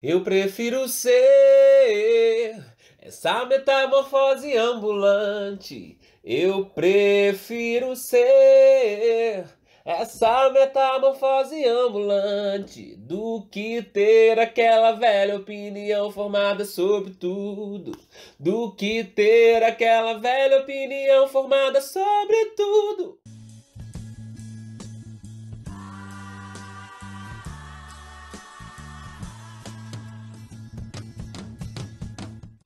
Eu prefiro ser essa metamorfose ambulante. Eu prefiro ser essa metamorfose ambulante do que ter aquela velha opinião formada sobre tudo. Do que ter aquela velha opinião formada sobre tudo.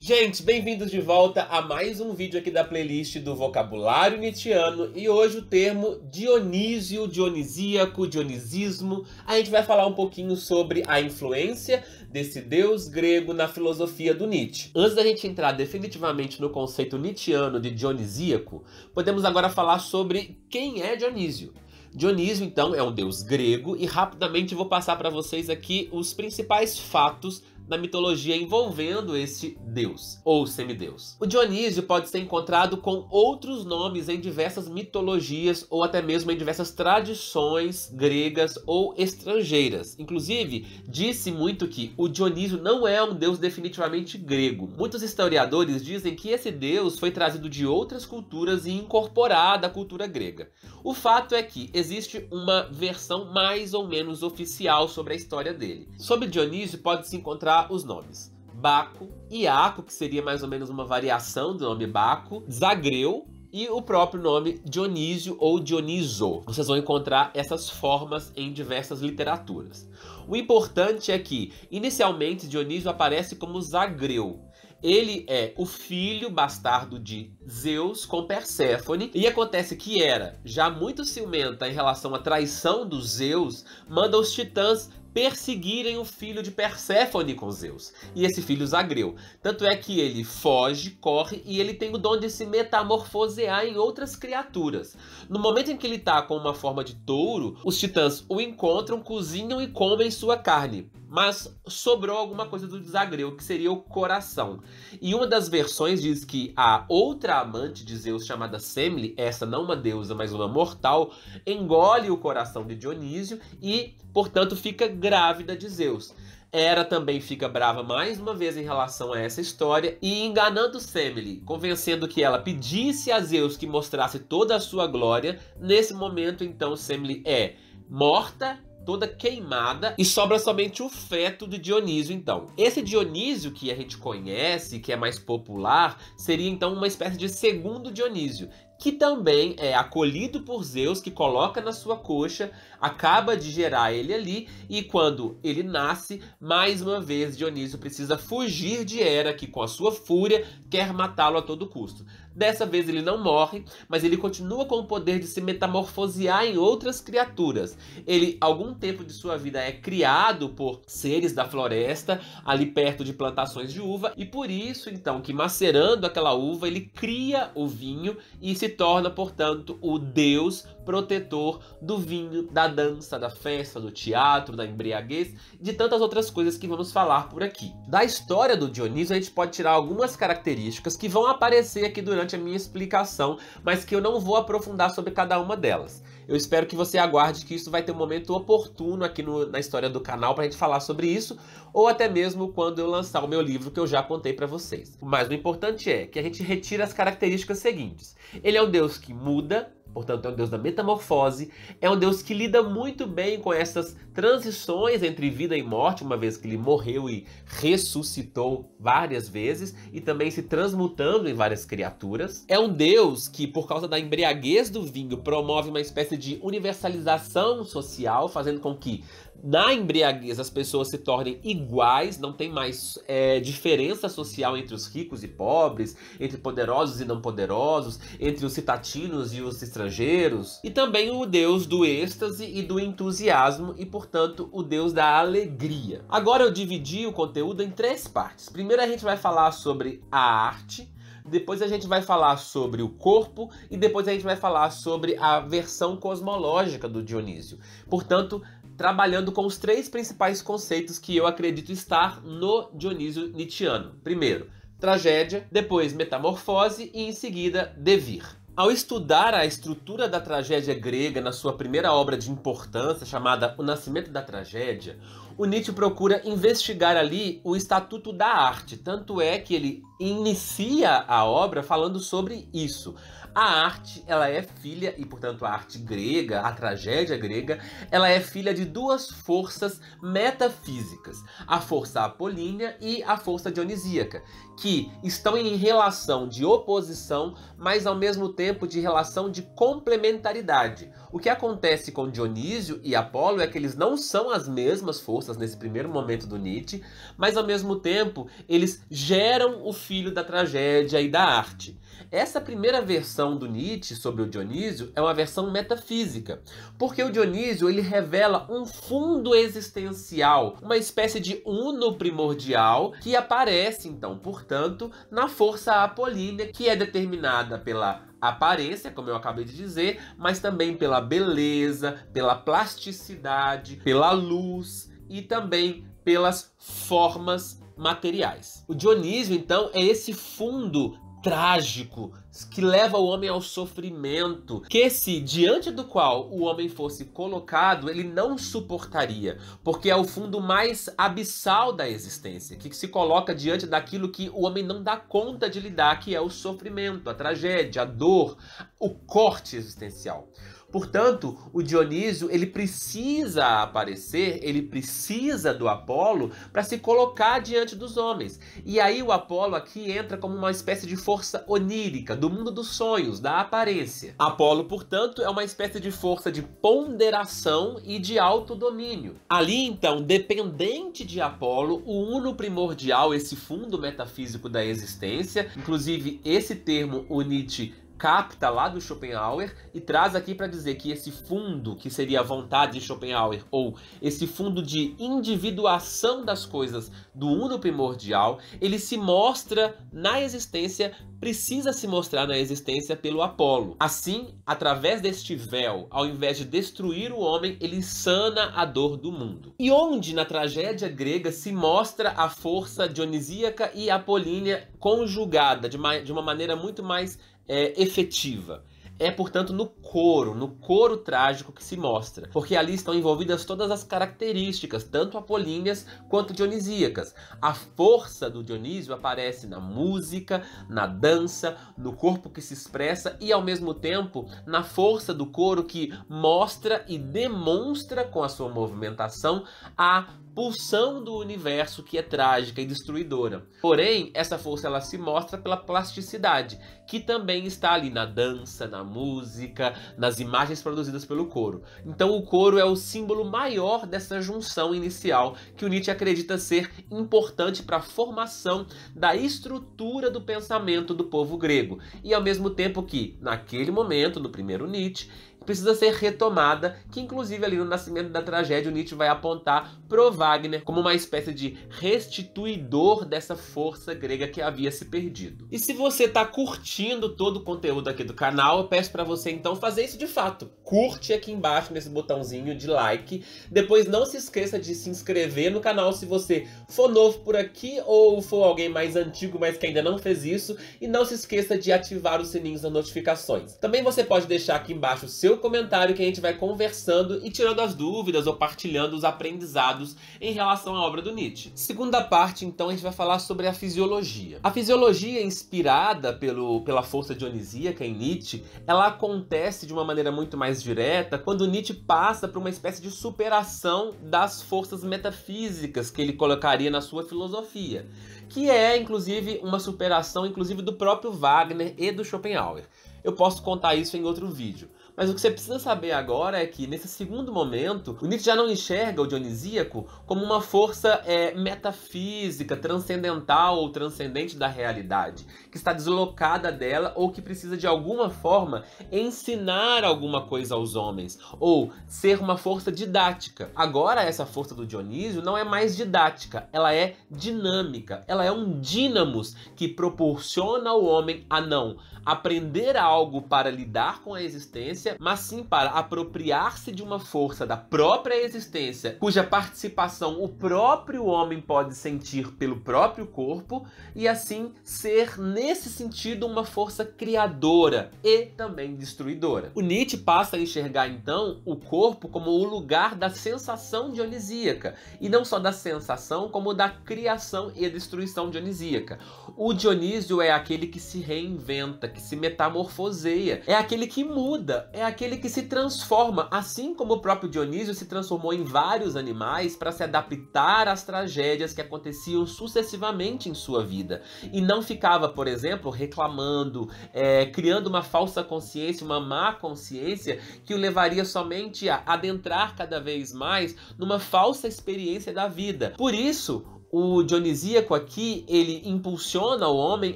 Gente, bem-vindos de volta a mais um vídeo aqui da playlist do Vocabulário Nietzscheano e hoje o termo Dionísio, dionisíaco, dionisismo. A gente vai falar um pouquinho sobre a influência desse deus grego na filosofia do Nietzsche. Antes da gente entrar definitivamente no conceito nietzscheano de dionisíaco, podemos agora falar sobre quem é Dionísio. Dionísio, então, é um deus grego e rapidamente vou passar para vocês aqui os principais fatos na mitologia envolvendo este deus ou semideus. O Dionísio pode ser encontrado com outros nomes em diversas mitologias ou até mesmo em diversas tradições gregas ou estrangeiras. Inclusive, disse muito que o Dionísio não é um deus definitivamente grego. Muitos historiadores dizem que esse deus foi trazido de outras culturas e incorporado à cultura grega. O fato é que existe uma versão mais ou menos oficial sobre a história dele. Sobre Dionísio pode-se encontrar os nomes. Baco, Iaco, que seria mais ou menos uma variação do nome Baco, Zagreu, e o próprio nome Dionísio ou Dioniso. Vocês vão encontrar essas formas em diversas literaturas. O importante é que, inicialmente, Dionísio aparece como Zagreu. Ele é o filho bastardo de Zeus com Perséfone, e acontece que Hera, já muito ciumenta em relação à traição dos Zeus, manda os titãs perseguirem o filho de Perséfone com Zeus, e esse filho Zagreu. Tanto é que ele foge, corre e ele tem o dom de se metamorfosear em outras criaturas. No momento em que ele está com uma forma de touro, os titãs o encontram, cozinham e comem sua carne mas sobrou alguma coisa do desagreu, que seria o coração. E uma das versões diz que a outra amante de Zeus, chamada Semele, essa não uma deusa, mas uma mortal, engole o coração de Dionísio e, portanto, fica grávida de Zeus. Hera também fica brava mais uma vez em relação a essa história e enganando Semele, convencendo que ela pedisse a Zeus que mostrasse toda a sua glória. Nesse momento, então, Semele é morta toda queimada e sobra somente o feto de Dionísio, então. Esse Dionísio que a gente conhece, que é mais popular, seria então uma espécie de segundo Dionísio, que também é acolhido por Zeus, que coloca na sua coxa, acaba de gerar ele ali, e quando ele nasce, mais uma vez Dionísio precisa fugir de Hera, que com a sua fúria quer matá-lo a todo custo. Dessa vez ele não morre, mas ele continua com o poder de se metamorfosear em outras criaturas. Ele, algum tempo de sua vida, é criado por seres da floresta, ali perto de plantações de uva, e por isso, então, que macerando aquela uva, ele cria o vinho e se torna, portanto, o deus protetor do vinho, da dança, da festa, do teatro, da embriaguez, de tantas outras coisas que vamos falar por aqui. Da história do Dioniso, a gente pode tirar algumas características que vão aparecer aqui durante a minha explicação, mas que eu não vou aprofundar sobre cada uma delas. Eu espero que você aguarde que isso vai ter um momento oportuno aqui no, na história do canal para a gente falar sobre isso, ou até mesmo quando eu lançar o meu livro que eu já contei para vocês. Mas o importante é que a gente retira as características seguintes. Ele ele é um Deus que muda, portanto, é um Deus da metamorfose, é um Deus que lida muito bem com essas transições entre vida e morte, uma vez que ele morreu e ressuscitou várias vezes e também se transmutando em várias criaturas. É um Deus que, por causa da embriaguez do vinho, promove uma espécie de universalização social, fazendo com que na embriaguez as pessoas se tornem iguais, não tem mais é, diferença social entre os ricos e pobres, entre poderosos e não poderosos, entre os citatinos e os estrangeiros, e também o deus do êxtase e do entusiasmo, e portanto o deus da alegria. Agora eu dividi o conteúdo em três partes. Primeiro a gente vai falar sobre a arte, depois a gente vai falar sobre o corpo e depois a gente vai falar sobre a versão cosmológica do Dionísio. Portanto, trabalhando com os três principais conceitos que eu acredito estar no Dionísio Nietzscheano. Primeiro, tragédia, depois metamorfose e em seguida devir. Ao estudar a estrutura da tragédia grega na sua primeira obra de importância, chamada O Nascimento da Tragédia, o Nietzsche procura investigar ali o estatuto da arte. Tanto é que ele inicia a obra falando sobre isso. A arte, ela é filha, e portanto a arte grega, a tragédia grega, ela é filha de duas forças metafísicas, a força apolínea e a força dionisíaca, que estão em relação de oposição, mas ao mesmo tempo de relação de complementaridade. O que acontece com Dionísio e Apolo é que eles não são as mesmas forças nesse primeiro momento do Nietzsche, mas ao mesmo tempo eles geram o filho da tragédia e da arte. Essa primeira versão do Nietzsche sobre o Dionísio é uma versão metafísica, porque o Dionísio ele revela um fundo existencial, uma espécie de uno primordial que aparece então, portanto, na força apolínea que é determinada pela aparência, como eu acabei de dizer, mas também pela beleza, pela plasticidade, pela luz e também pelas formas materiais. O Dionísio, então, é esse fundo trágico que leva o homem ao sofrimento, que se diante do qual o homem fosse colocado, ele não suportaria, porque é o fundo mais abissal da existência, que se coloca diante daquilo que o homem não dá conta de lidar, que é o sofrimento, a tragédia, a dor, o corte existencial. Portanto, o Dionísio ele precisa aparecer, ele precisa do Apolo para se colocar diante dos homens. E aí o Apolo aqui entra como uma espécie de força onírica, do mundo dos sonhos, da aparência. Apolo, portanto, é uma espécie de força de ponderação e de autodomínio. Ali, então, dependente de Apolo, o uno primordial, esse fundo metafísico da existência, inclusive esse termo o Nietzsche capta lá do Schopenhauer e traz aqui para dizer que esse fundo, que seria a vontade de Schopenhauer, ou esse fundo de individuação das coisas do uno primordial, ele se mostra na existência, precisa se mostrar na existência pelo Apolo. Assim, através deste véu, ao invés de destruir o homem, ele sana a dor do mundo. E onde na tragédia grega se mostra a força dionisíaca e apolínea conjugada de uma, de uma maneira muito mais é, efetiva. É, portanto, no coro, no coro trágico que se mostra, porque ali estão envolvidas todas as características, tanto apolíneas quanto dionisíacas. A força do Dionísio aparece na música, na dança, no corpo que se expressa e, ao mesmo tempo, na força do coro que mostra e demonstra com a sua movimentação a pulsão do universo que é trágica e destruidora. Porém, essa força ela se mostra pela plasticidade, que também está ali na dança, na música, nas imagens produzidas pelo coro. Então, o coro é o símbolo maior dessa junção inicial que o Nietzsche acredita ser importante para a formação da estrutura do pensamento do povo grego. E ao mesmo tempo que, naquele momento, no primeiro Nietzsche, precisa ser retomada, que inclusive ali no nascimento da tragédia Nietzsche vai apontar pro Wagner como uma espécie de restituidor dessa força grega que havia se perdido. E se você tá curtindo todo o conteúdo aqui do canal, eu peço para você então fazer isso de fato. Curte aqui embaixo nesse botãozinho de like. Depois não se esqueça de se inscrever no canal se você for novo por aqui ou for alguém mais antigo, mas que ainda não fez isso, e não se esqueça de ativar os sininhos das notificações. Também você pode deixar aqui embaixo o seu o comentário que a gente vai conversando e tirando as dúvidas ou partilhando os aprendizados em relação à obra do Nietzsche. Segunda parte, então, a gente vai falar sobre a fisiologia. A fisiologia inspirada pelo, pela força dionisíaca em Nietzsche, ela acontece de uma maneira muito mais direta quando Nietzsche passa por uma espécie de superação das forças metafísicas que ele colocaria na sua filosofia, que é inclusive uma superação inclusive do próprio Wagner e do Schopenhauer. Eu posso contar isso em outro vídeo. Mas o que você precisa saber agora é que, nesse segundo momento, o Nietzsche já não enxerga o dionisíaco como uma força é, metafísica, transcendental ou transcendente da realidade, que está deslocada dela ou que precisa, de alguma forma, ensinar alguma coisa aos homens, ou ser uma força didática. Agora, essa força do Dionísio não é mais didática, ela é dinâmica, ela é um dínamos que proporciona ao homem a não aprender a algo para lidar com a existência, mas sim para apropriar-se de uma força da própria existência, cuja participação o próprio homem pode sentir pelo próprio corpo, e assim ser, nesse sentido, uma força criadora e também destruidora. O Nietzsche passa a enxergar então o corpo como o lugar da sensação dionisíaca, e não só da sensação, como da criação e destruição dionisíaca. O Dionísio é aquele que se reinventa, que se metamorfose metamorfoseia, é aquele que muda, é aquele que se transforma, assim como o próprio Dionísio se transformou em vários animais para se adaptar às tragédias que aconteciam sucessivamente em sua vida. E não ficava, por exemplo, reclamando, é, criando uma falsa consciência, uma má consciência que o levaria somente a adentrar cada vez mais numa falsa experiência da vida. Por isso, o dionisíaco aqui ele impulsiona o homem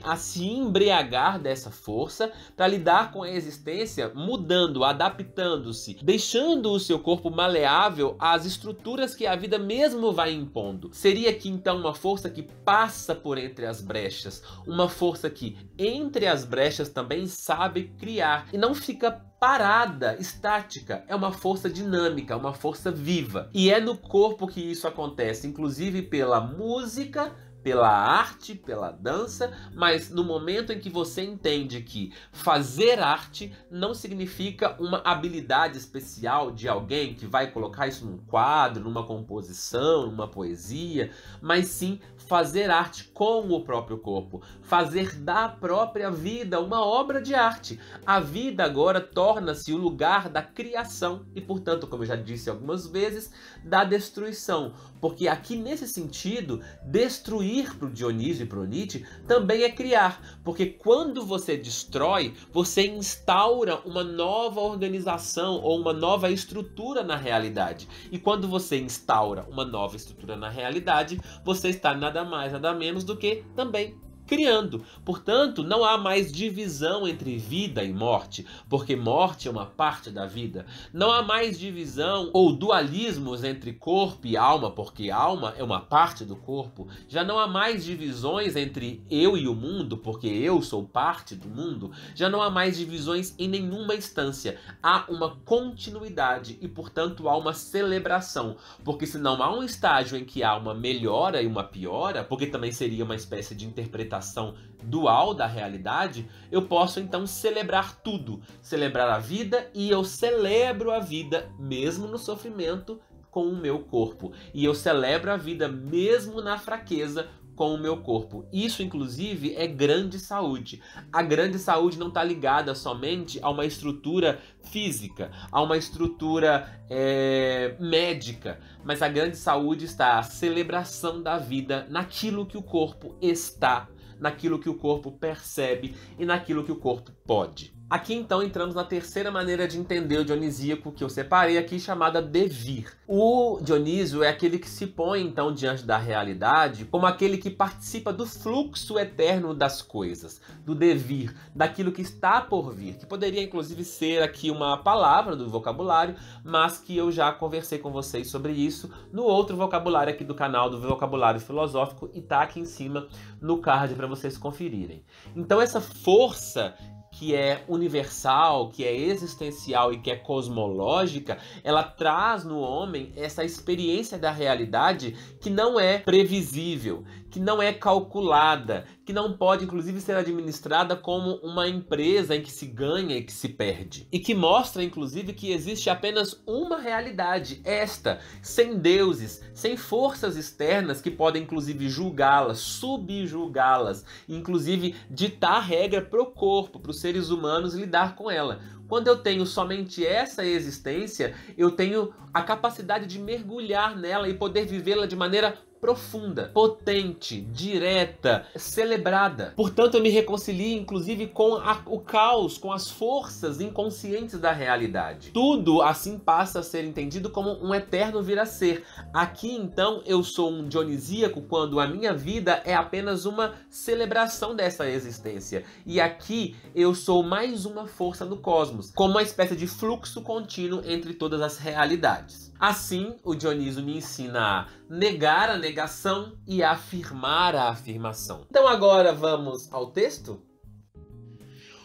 a se embriagar dessa força para lidar com a existência, mudando, adaptando-se, deixando o seu corpo maleável às estruturas que a vida mesmo vai impondo. Seria aqui então uma força que passa por entre as brechas, uma força que entre as brechas também sabe criar e não fica parada, estática, é uma força dinâmica, uma força viva. E é no corpo que isso acontece, inclusive pela música pela arte, pela dança, mas no momento em que você entende que fazer arte não significa uma habilidade especial de alguém que vai colocar isso num quadro, numa composição, numa poesia, mas sim fazer arte com o próprio corpo, fazer da própria vida uma obra de arte. A vida agora torna-se o lugar da criação e, portanto, como eu já disse algumas vezes, da destruição, porque aqui nesse sentido, destruir ir para o Dionísio e para o Nietzsche também é criar, porque quando você destrói, você instaura uma nova organização ou uma nova estrutura na realidade. E quando você instaura uma nova estrutura na realidade, você está nada mais, nada menos do que também criando. Portanto, não há mais divisão entre vida e morte, porque morte é uma parte da vida. Não há mais divisão ou dualismos entre corpo e alma, porque alma é uma parte do corpo. Já não há mais divisões entre eu e o mundo, porque eu sou parte do mundo. Já não há mais divisões em nenhuma instância. Há uma continuidade e, portanto, há uma celebração, porque se não há um estágio em que há uma melhora e uma piora, porque também seria uma espécie de interpretação interpretação dual da realidade, eu posso então celebrar tudo, celebrar a vida e eu celebro a vida mesmo no sofrimento com o meu corpo. E eu celebro a vida mesmo na fraqueza com o meu corpo. Isso, inclusive, é grande saúde. A grande saúde não está ligada somente a uma estrutura física, a uma estrutura é, médica, mas a grande saúde está a celebração da vida naquilo que o corpo está naquilo que o corpo percebe e naquilo que o corpo pode. Aqui então entramos na terceira maneira de entender o dionisíaco que eu separei aqui, chamada devir. O Dionísio é aquele que se põe então diante da realidade como aquele que participa do fluxo eterno das coisas, do devir, daquilo que está por vir, que poderia inclusive ser aqui uma palavra do vocabulário, mas que eu já conversei com vocês sobre isso no outro vocabulário aqui do canal, do vocabulário filosófico, e tá aqui em cima no card para vocês conferirem. Então essa força que é universal, que é existencial e que é cosmológica, ela traz no homem essa experiência da realidade que não é previsível, que não é calculada, que não pode, inclusive, ser administrada como uma empresa em que se ganha e que se perde. E que mostra, inclusive, que existe apenas uma realidade, esta, sem deuses, sem forças externas que podem, inclusive, julgá-las, subjulgá-las, inclusive ditar regra para o corpo, para os seres humanos lidar com ela. Quando eu tenho somente essa existência, eu tenho a capacidade de mergulhar nela e poder vivê-la de maneira profunda, potente, direta, celebrada. Portanto, eu me reconcilio inclusive com a, o caos, com as forças inconscientes da realidade. Tudo assim passa a ser entendido como um eterno vir a ser. Aqui então eu sou um dionisíaco quando a minha vida é apenas uma celebração dessa existência. E aqui eu sou mais uma força no cosmos cosmos como uma espécie de fluxo contínuo entre todas as realidades. Assim, o Dioniso me ensina a negar a negação e a afirmar a afirmação. Então agora vamos ao texto?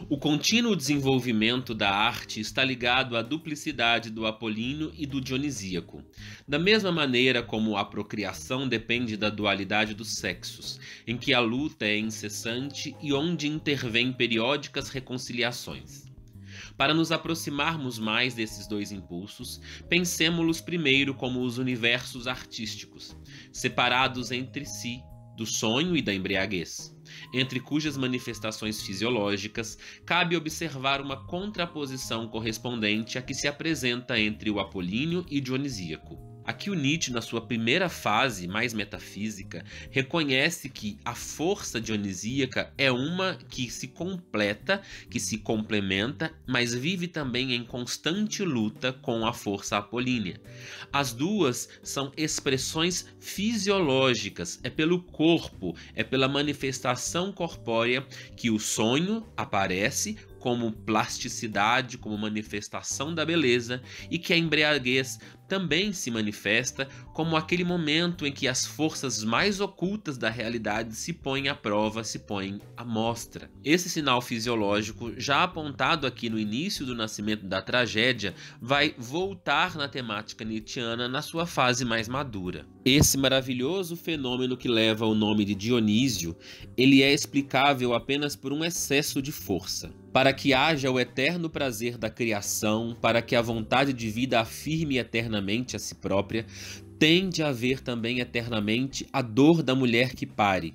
O contínuo desenvolvimento da arte está ligado à duplicidade do apolíneo e do dionisíaco. Da mesma maneira como a procriação depende da dualidade dos sexos, em que a luta é incessante e onde intervêm periódicas reconciliações. Para nos aproximarmos mais desses dois impulsos, pensemos-los primeiro como os universos artísticos, separados entre si do sonho e da embriaguez, entre cujas manifestações fisiológicas cabe observar uma contraposição correspondente à que se apresenta entre o apolíneo e dionisíaco. Aqui o Nietzsche, na sua primeira fase mais metafísica, reconhece que a força dionisíaca é uma que se completa, que se complementa, mas vive também em constante luta com a força apolínea. As duas são expressões fisiológicas, é pelo corpo, é pela manifestação corpórea que o sonho aparece, como plasticidade, como manifestação da beleza, e que a embriaguez também se manifesta como aquele momento em que as forças mais ocultas da realidade se põem à prova, se põem à mostra. Esse sinal fisiológico, já apontado aqui no início do nascimento da tragédia, vai voltar na temática Nietzscheana na sua fase mais madura. Esse maravilhoso fenômeno que leva o nome de Dionísio, ele é explicável apenas por um excesso de força para que haja o eterno prazer da criação, para que a vontade de vida afirme eternamente a si própria, tem de haver também eternamente a dor da mulher que pare.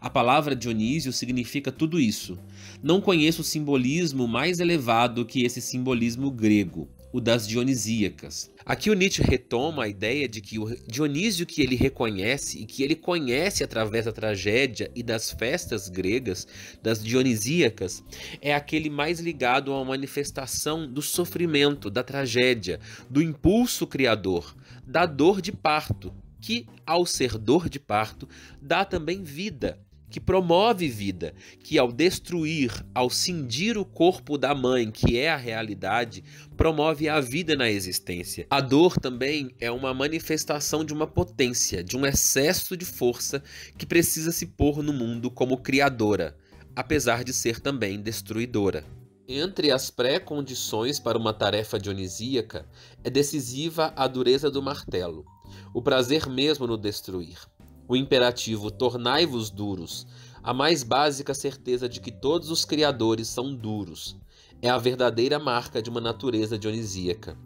A palavra Dionísio significa tudo isso. Não conheço simbolismo mais elevado que esse simbolismo grego o das dionisíacas. Aqui o Nietzsche retoma a ideia de que o Dionísio que ele reconhece e que ele conhece através da tragédia e das festas gregas, das dionisíacas, é aquele mais ligado à manifestação do sofrimento, da tragédia, do impulso criador, da dor de parto, que, ao ser dor de parto, dá também vida que promove vida, que ao destruir, ao cindir o corpo da mãe, que é a realidade, promove a vida na existência. A dor também é uma manifestação de uma potência, de um excesso de força que precisa se pôr no mundo como criadora, apesar de ser também destruidora. Entre as pré-condições para uma tarefa dionisíaca é decisiva a dureza do martelo, o prazer mesmo no destruir o imperativo tornai-vos duros, a mais básica certeza de que todos os criadores são duros, é a verdadeira marca de uma natureza dionisíaca.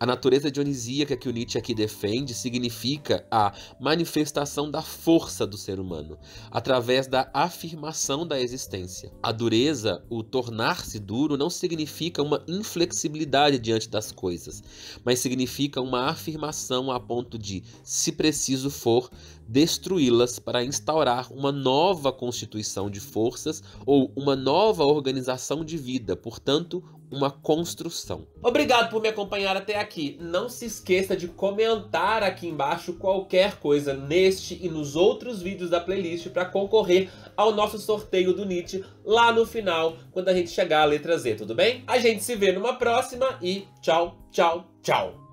A natureza dionisíaca que o Nietzsche aqui defende significa a manifestação da força do ser humano, através da afirmação da existência. A dureza, o tornar-se duro, não significa uma inflexibilidade diante das coisas, mas significa uma afirmação a ponto de, se preciso for, destruí-las para instaurar uma nova constituição de forças ou uma nova organização de vida, portanto, uma construção. Obrigado por me acompanhar até aqui. Não se esqueça de comentar aqui embaixo qualquer coisa neste e nos outros vídeos da playlist para concorrer ao nosso sorteio do Nietzsche lá no final, quando a gente chegar à letra Z, tudo bem? A gente se vê numa próxima e tchau, tchau, tchau!